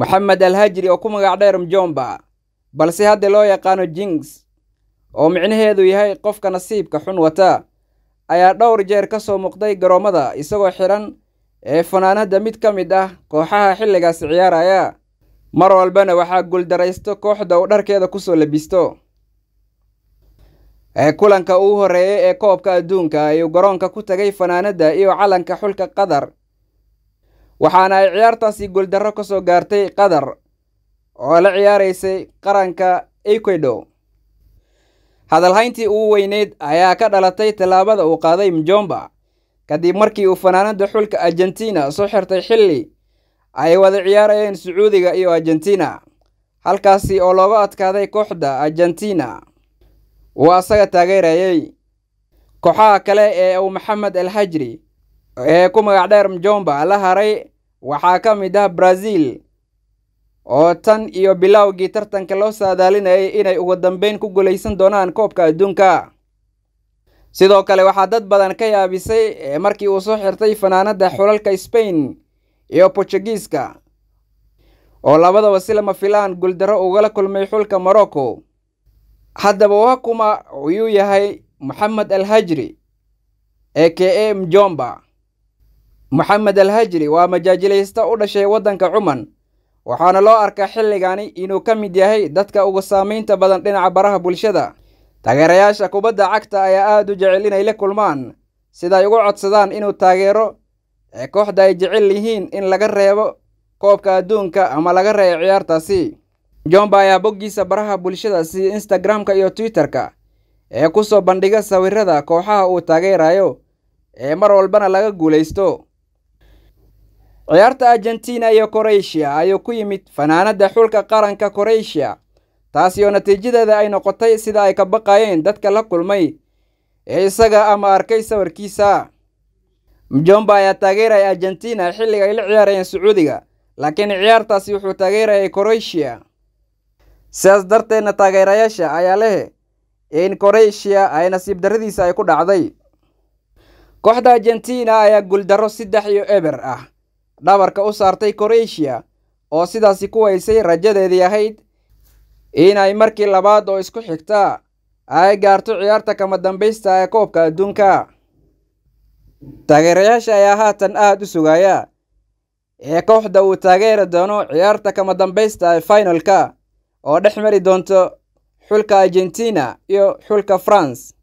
moxamed alhajri oo ku magac dheer mjomba balse hadda loo yaqaano jings oo micnaheedu yahay qofka nasiibka xun wata ayaa dhowr jeer ka soo muuqday garoommada isagoo xidhan ee fanaanadda mid ka mid ah kooxaha xilligaasi ciyaaraya mar walbana waxaa guuldaraysto kooxda uu dharkeeda ku soo labisto ee kulanka ugu horreeyey ee koobka adduunka ayuu garoonka ku tegay fanaanadda iyo calanka xulka qatar waxaana ay ciyaartaasi guuldarro ka soo gaartay qatar oo la ciyaaraysay qaranka ecuador hadalhayntii ugu weyneyd ayaa ka dhalatay tallaabada uu qaaday mjomba kadib markii uu fanaanada xulka argentina soo xirtay xilli ay wada ciyaarayeen sacuudiga iyo argentina halkaasi oo looga adkaaday kooxda argentina uu asaga taageerayay kooxaha kale ee uu maxamed alhajri ee ku magacdheer mjomba la haray waxaa ka mid ah braziil oo tan iyo bilowgii tartanka loo saadaalinayay inay ugu dambeyn ku guulaysan doonaan koobka adduunka sidoo kale waxaa dad badan ka yaabisay ee eh, markii uu soo xirtay fanaanadda xulalka spain iyo bortugiiska oo labadaba si lama filaan guuldarro ugala kulmay xulka morocco haddaba waa kuma iyuu yahay moxamed alhajri ee ke e mjomba maxamed alhajri waa majaajilaysta u dhashay waddanka cuman waxaana loo arkaa xilligani inuu ka mid yahay dadka ugu saamaynta badan dhinaca baraha bulshada taageerayaasha kubadda cagta ayaa aada u jecel inay la kulmaan siday ugu codsadaan inuu taageero ee kooxda ay jecel yihiin in laga reebo koobka adduunka ama laga reeyo ciyaartaasi jomba ayaa boggiisa baraha bulshada sida instagramka iyo twitter-ka ee ku soo bandhiga sawirada kooxaha uu taageerayo ee mar walbana laga guulaysto ciyaarta argentina iyo koreyshiya ayuu ku yimid fanaanadda xulka qaranka koreeshiya taasi oo natiijadeeda ay noqotay sida ay ka baqayeen dadka la kulmay ee isaga ama arkay sawirkiisa mjomba ayaa taageeraya argentina xilliga ay la ciyaarayeen sacuudiga laakiin ciyaartaasi wuxuu taageerayay koreeshiya sidaas darteedna taageerayaasha ayaa leh in koreeshiya ay nasiib daradiisa ay ku dhacday kooxda argentina ayaa guuldaro saddex iyo eber ah dhabarka u saartay koreeshiya oo sidaasi ku waysay rajadeedii ahayd inay markii labaad oo isku xigta ay gaarto ciyaarta kama dambaysta ee koobka adduunka taageerayaasha ayaa haatan aada u sugaya ee kooxda uu taageeri doono ciyaarta kama dambaysta ee finalka oo dhex mari doonto xulka argentina iyo xulka france